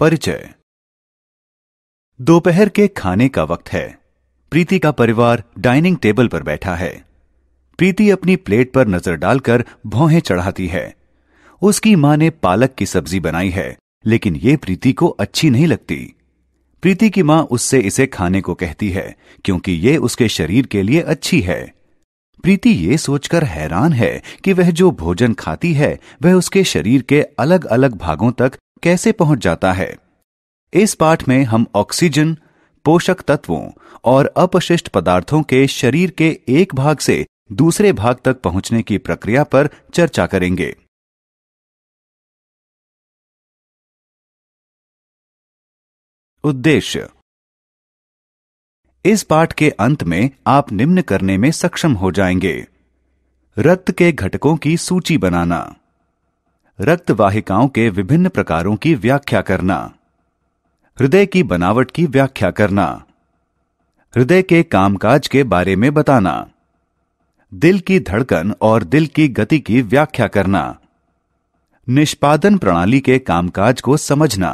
परिचय दोपहर के खाने का वक्त है प्रीति का परिवार डाइनिंग टेबल पर बैठा है प्रीति अपनी प्लेट पर नजर डालकर भौहें चढ़ाती है उसकी मां ने पालक की सब्जी बनाई है लेकिन यह प्रीति को अच्छी नहीं लगती प्रीति की मां उससे इसे खाने को कहती है क्योंकि यह उसके शरीर के लिए अच्छी है प्रीति ये सोचकर हैरान है कि वह जो भोजन खाती है वह उसके शरीर के अलग अलग भागों तक कैसे पहुंच जाता है इस पाठ में हम ऑक्सीजन पोषक तत्वों और अपशिष्ट पदार्थों के शरीर के एक भाग से दूसरे भाग तक पहुंचने की प्रक्रिया पर चर्चा करेंगे उद्देश्य इस पाठ के अंत में आप निम्न करने में सक्षम हो जाएंगे रक्त के घटकों की सूची बनाना रक्तवाहिकाओं के विभिन्न प्रकारों की व्याख्या करना हृदय की बनावट की व्याख्या करना हृदय के कामकाज के बारे में बताना दिल की धड़कन और दिल की गति की व्याख्या करना निष्पादन प्रणाली के कामकाज को समझना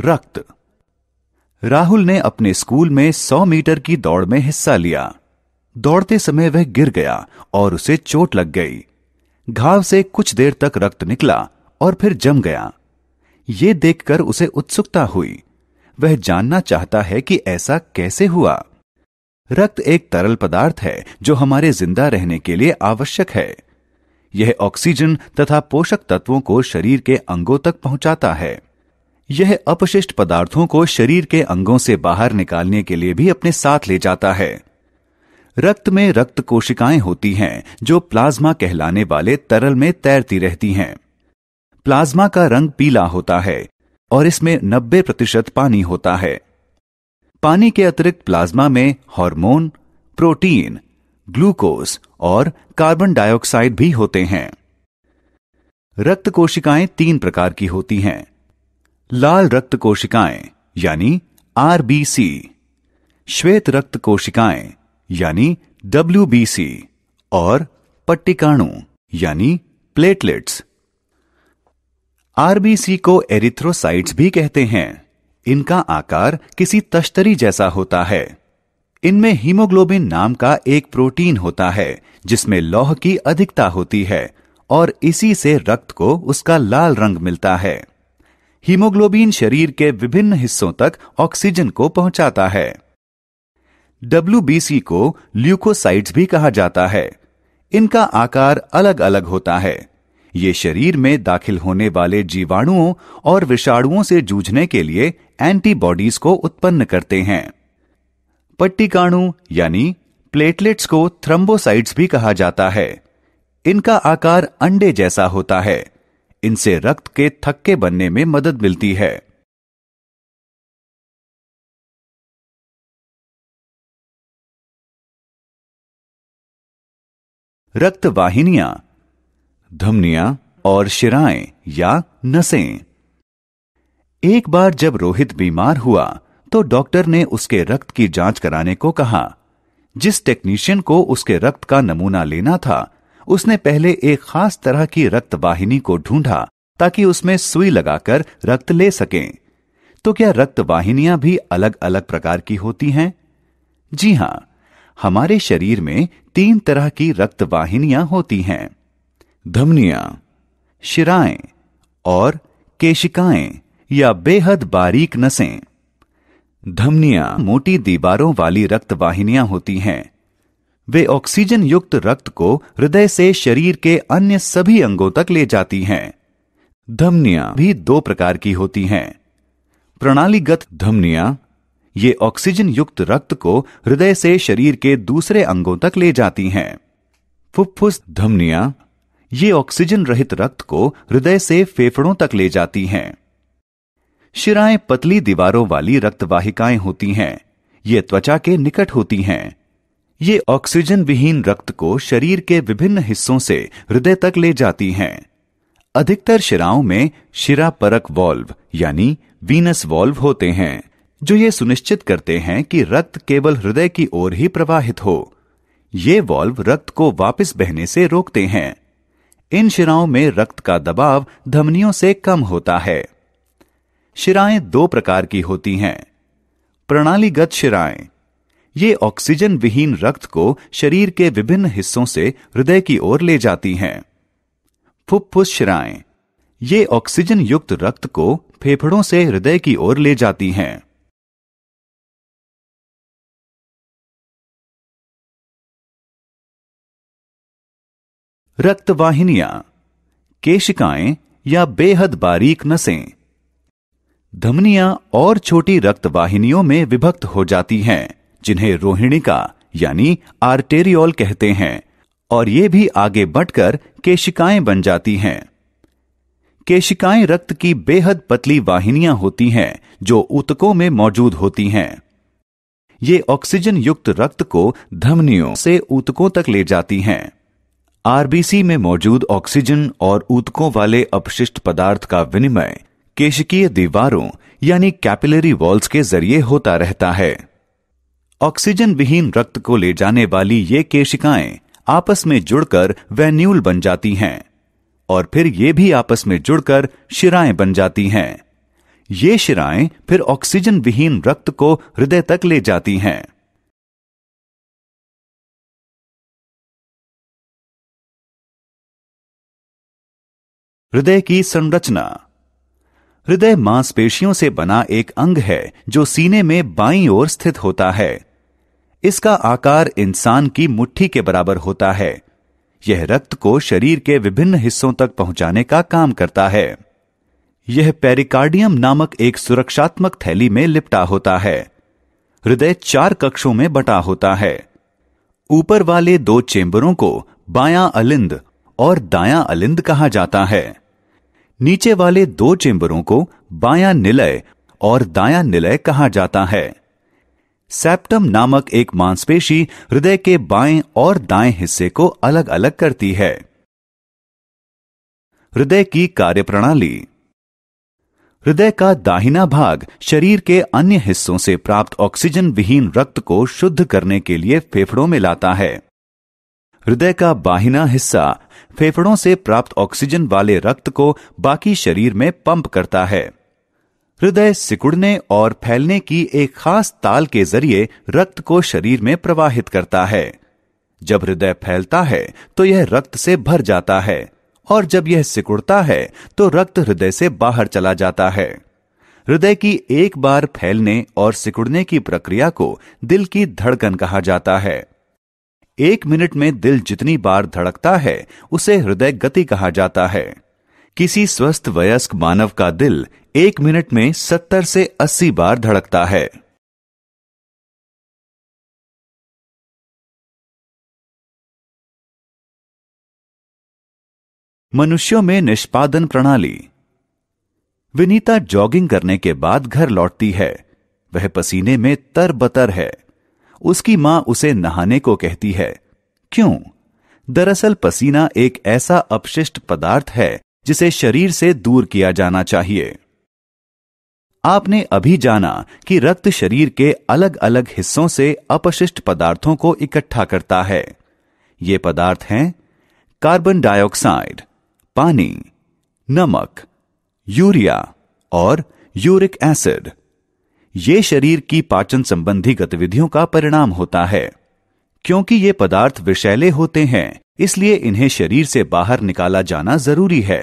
रक्त राहुल ने अपने स्कूल में 100 मीटर की दौड़ में हिस्सा लिया दौड़ते समय वह गिर गया और उसे चोट लग गई घाव से कुछ देर तक रक्त निकला और फिर जम गया ये देखकर उसे उत्सुकता हुई वह जानना चाहता है कि ऐसा कैसे हुआ रक्त एक तरल पदार्थ है जो हमारे जिंदा रहने के लिए आवश्यक है यह ऑक्सीजन तथा पोषक तत्वों को शरीर के अंगों तक पहुंचाता है यह अपशिष्ट पदार्थों को शरीर के अंगों से बाहर निकालने के लिए भी अपने साथ ले जाता है रक्त में रक्त कोशिकाएं होती हैं जो प्लाज्मा कहलाने वाले तरल में तैरती रहती हैं प्लाज्मा का रंग पीला होता है और इसमें 90 प्रतिशत पानी होता है पानी के अतिरिक्त प्लाज्मा में हार्मोन, प्रोटीन ग्लूकोज और कार्बन डाइऑक्साइड भी होते हैं रक्त कोशिकाएं तीन प्रकार की होती हैं लाल रक्त कोशिकाएं यानी आरबीसी श्वेत रक्त कोशिकाएं यानी डब्ल्यू और पट्टिकाणु यानी प्लेटलेट्स आरबीसी को एरिथ्रोसाइट्स भी कहते हैं इनका आकार किसी तश्तरी जैसा होता है इनमें हीमोग्लोबिन नाम का एक प्रोटीन होता है जिसमें लौह की अधिकता होती है और इसी से रक्त को उसका लाल रंग मिलता है हीमोग्लोबिन शरीर के विभिन्न हिस्सों तक ऑक्सीजन को पहुंचाता है डब्ल्यू को ल्यूकोसाइट्स भी कहा जाता है इनका आकार अलग अलग होता है ये शरीर में दाखिल होने वाले जीवाणुओं और विषाणुओं से जूझने के लिए एंटीबॉडीज को उत्पन्न करते हैं पट्टिकाणु यानी प्लेटलेट्स को थ्रम्बोसाइट्स भी कहा जाता है इनका आकार अंडे जैसा होता है इनसे रक्त के थक्के बनने में मदद मिलती है रक्तवाहिनियां धमनियां और शिराएं या नसें एक बार जब रोहित बीमार हुआ तो डॉक्टर ने उसके रक्त की जांच कराने को कहा जिस टेक्नीशियन को उसके रक्त का नमूना लेना था उसने पहले एक खास तरह की रक्तवाहिनी को ढूंढा ताकि उसमें सुई लगाकर रक्त ले सकें तो क्या रक्तवाहिनियां भी अलग अलग प्रकार की होती हैं जी हां हमारे शरीर में तीन तरह की रक्त वाहिनियां होती हैं धमनियां शिराएं और केशिकाएं या बेहद बारीक नसें धमनियां मोटी दीवारों वाली रक्त वाहिनियां होती हैं वे ऑक्सीजन युक्त रक्त को हृदय से शरीर के अन्य सभी अंगों तक ले जाती हैं धमनियां भी दो प्रकार की होती हैं प्रणालीगत धमनियां ये ऑक्सीजन युक्त रक्त को हृदय से शरीर के दूसरे अंगों तक ले जाती हैं फुफ्फुस धमनिया ये ऑक्सीजन रहित रक्त को हृदय से फेफड़ों तक ले जाती हैं शिराएं पतली दीवारों वाली रक्तवाहिकाएं होती हैं ये त्वचा के निकट होती हैं ये ऑक्सीजन विहीन रक्त को शरीर के विभिन्न हिस्सों से हृदय तक ले जाती हैं अधिकतर शिराओं में शिरा परक वॉल्व यानी वीनस वॉल्व होते हैं जो ये सुनिश्चित करते हैं कि रक्त केवल हृदय की ओर ही प्रवाहित हो ये वॉल्व रक्त को वापस बहने से रोकते हैं इन शिराओं में रक्त का दबाव धमनियों से कम होता है शिराएं दो प्रकार की होती हैं प्रणालीगत शिराएं ये ऑक्सीजन विहीन रक्त को शरीर के विभिन्न हिस्सों से हृदय की ओर ले जाती हैं फुफ्फुस शिराएं ये ऑक्सीजन युक्त रक्त को फेफड़ों से हृदय की ओर ले जाती हैं रक्तवाहिनियां केशिकाएं या बेहद बारीक नसें धमनियां और छोटी रक्तवाहिनियों में विभक्त हो जाती हैं जिन्हें रोहिणिका यानी आर्टेरियोल कहते हैं और ये भी आगे बढ़कर केशिकाएं बन जाती हैं केशिकाएं रक्त की बेहद पतली वाहिनियां होती हैं जो ऊतकों में मौजूद होती हैं ये ऑक्सीजन युक्त रक्त को धमनियों से ऊतकों तक ले जाती हैं आरबीसी में मौजूद ऑक्सीजन और ऊतकों वाले अपशिष्ट पदार्थ का विनिमय केशिकीय दीवारों यानी कैपिलरी वॉल्स के जरिए होता रहता है ऑक्सीजन विहीन रक्त को ले जाने वाली ये केशिकाएं आपस में जुड़कर वेन्यूल बन जाती हैं और फिर ये भी आपस में जुड़कर शिराएं बन जाती हैं ये शिराएं फिर ऑक्सीजन विहीन रक्त को हृदय तक ले जाती हैं हृदय की संरचना हृदय मांसपेशियों से बना एक अंग है जो सीने में बाईं ओर स्थित होता है इसका आकार इंसान की मुट्ठी के बराबर होता है यह रक्त को शरीर के विभिन्न हिस्सों तक पहुंचाने का काम करता है यह पेरिकार्डियम नामक एक सुरक्षात्मक थैली में लिपटा होता है हृदय चार कक्षों में बटा होता है ऊपर वाले दो चेंबरों को बायां अलिंद और दायां अलिंद कहा जाता है नीचे वाले दो चेंबरों को बाया निलय और दाया निलय कहा जाता है सेप्टम नामक एक मांसपेशी हृदय के बाएं और दाएं हिस्से को अलग अलग करती है हृदय की कार्यप्रणाली हृदय का दाहिना भाग शरीर के अन्य हिस्सों से प्राप्त ऑक्सीजन विहीन रक्त को शुद्ध करने के लिए फेफड़ों में लाता है हृदय का बाहिना हिस्सा फेफड़ों से प्राप्त ऑक्सीजन वाले रक्त को बाकी शरीर में पंप करता है हृदय सिकुड़ने और फैलने की एक खास ताल के जरिए रक्त को शरीर में प्रवाहित करता है जब हृदय फैलता है तो यह रक्त से भर जाता है और जब यह सिकुड़ता है तो रक्त हृदय से बाहर चला जाता है हृदय की एक बार फैलने और सिकुड़ने की प्रक्रिया को दिल की धड़कन कहा जाता है एक मिनट में दिल जितनी बार धड़कता है उसे हृदय गति कहा जाता है किसी स्वस्थ वयस्क मानव का दिल एक मिनट में सत्तर से अस्सी बार धड़कता है मनुष्यों में निष्पादन प्रणाली विनीता जॉगिंग करने के बाद घर लौटती है वह पसीने में तर बतर है उसकी मां उसे नहाने को कहती है क्यों दरअसल पसीना एक ऐसा अपशिष्ट पदार्थ है जिसे शरीर से दूर किया जाना चाहिए आपने अभी जाना कि रक्त शरीर के अलग अलग हिस्सों से अपशिष्ट पदार्थों को इकट्ठा करता है ये पदार्थ हैं कार्बन डाइऑक्साइड पानी नमक यूरिया और यूरिक एसिड ये शरीर की पाचन संबंधी गतिविधियों का परिणाम होता है क्योंकि ये पदार्थ विषैले होते हैं इसलिए इन्हें शरीर से बाहर निकाला जाना जरूरी है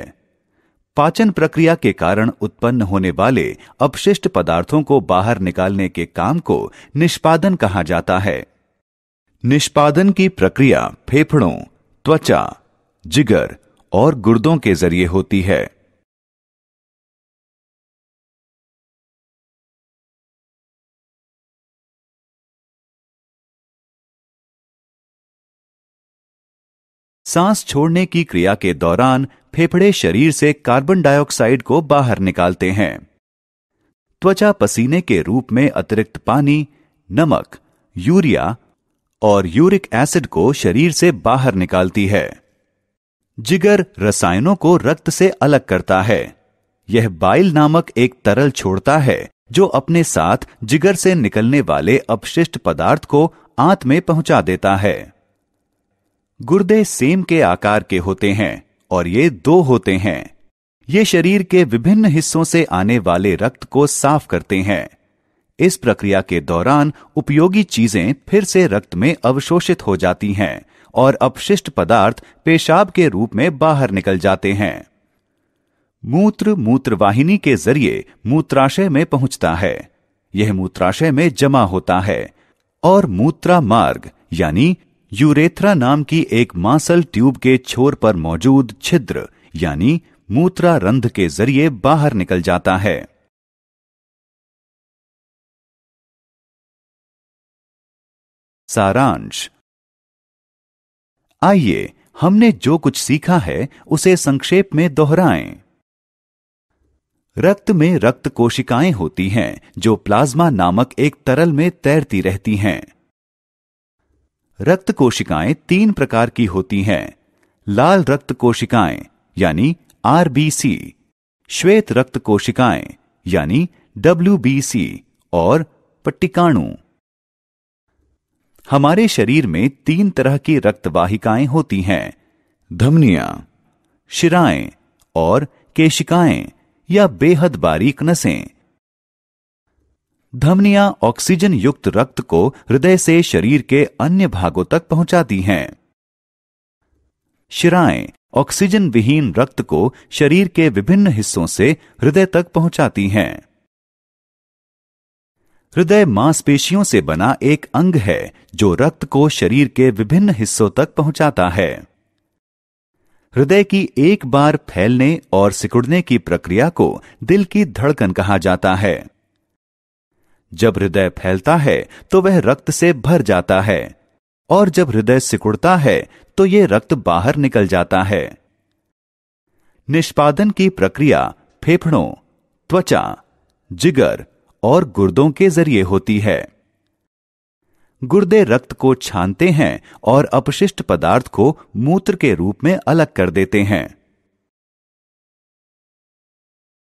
पाचन प्रक्रिया के कारण उत्पन्न होने वाले अपशिष्ट पदार्थों को बाहर निकालने के काम को निष्पादन कहा जाता है निष्पादन की प्रक्रिया फेफड़ों त्वचा जिगर और गुर्दों के जरिए होती है सांस छोड़ने की क्रिया के दौरान फेफड़े शरीर से कार्बन डाइऑक्साइड को बाहर निकालते हैं त्वचा पसीने के रूप में अतिरिक्त पानी नमक यूरिया और यूरिक एसिड को शरीर से बाहर निकालती है जिगर रसायनों को रक्त से अलग करता है यह बाइल नामक एक तरल छोड़ता है जो अपने साथ जिगर से निकलने वाले अपशिष्ट पदार्थ को आंत में पहुंचा देता है गुर्दे सेम के आकार के होते हैं और ये दो होते हैं ये शरीर के विभिन्न हिस्सों से आने वाले रक्त को साफ करते हैं इस प्रक्रिया के दौरान उपयोगी चीजें फिर से रक्त में अवशोषित हो जाती हैं और अपशिष्ट पदार्थ पेशाब के रूप में बाहर निकल जाते हैं मूत्र मूत्रवाहिनी के जरिए मूत्राशय में पहुंचता है यह मूत्राशय में जमा होता है और मूत्रा मार्ग यानी यूरेथ्रा नाम की एक मांसल ट्यूब के छोर पर मौजूद छिद्र यानी मूत्रा रंध के जरिए बाहर निकल जाता है सारांश आइए हमने जो कुछ सीखा है उसे संक्षेप में दोहराएं। रक्त में रक्त कोशिकाएं होती हैं जो प्लाज्मा नामक एक तरल में तैरती रहती हैं रक्त कोशिकाएं तीन प्रकार की होती हैं लाल रक्त कोशिकाएं यानी आरबीसी श्वेत रक्त कोशिकाएं यानी डब्ल्यूबीसी और पट्टिकाणु हमारे शरीर में तीन तरह की रक्त वाहिकाएं होती हैं धमनियां शिराएं और केशिकाएं या बेहद बारीक नसें धमनियां ऑक्सीजन युक्त रक्त को हृदय से शरीर के अन्य भागों तक पहुंचाती हैं शिराएं ऑक्सीजन विहीन रक्त को शरीर के विभिन्न हिस्सों से हृदय तक पहुंचाती हैं हृदय मांसपेशियों से बना एक अंग है जो रक्त को शरीर के विभिन्न हिस्सों तक पहुंचाता है हृदय की एक बार फैलने और सिकुड़ने की प्रक्रिया को दिल की धड़कन कहा जाता है जब हृदय फैलता है तो वह रक्त से भर जाता है और जब हृदय सिकुड़ता है तो यह रक्त बाहर निकल जाता है निष्पादन की प्रक्रिया फेफड़ों त्वचा जिगर और गुर्दों के जरिए होती है गुर्दे रक्त को छानते हैं और अपशिष्ट पदार्थ को मूत्र के रूप में अलग कर देते हैं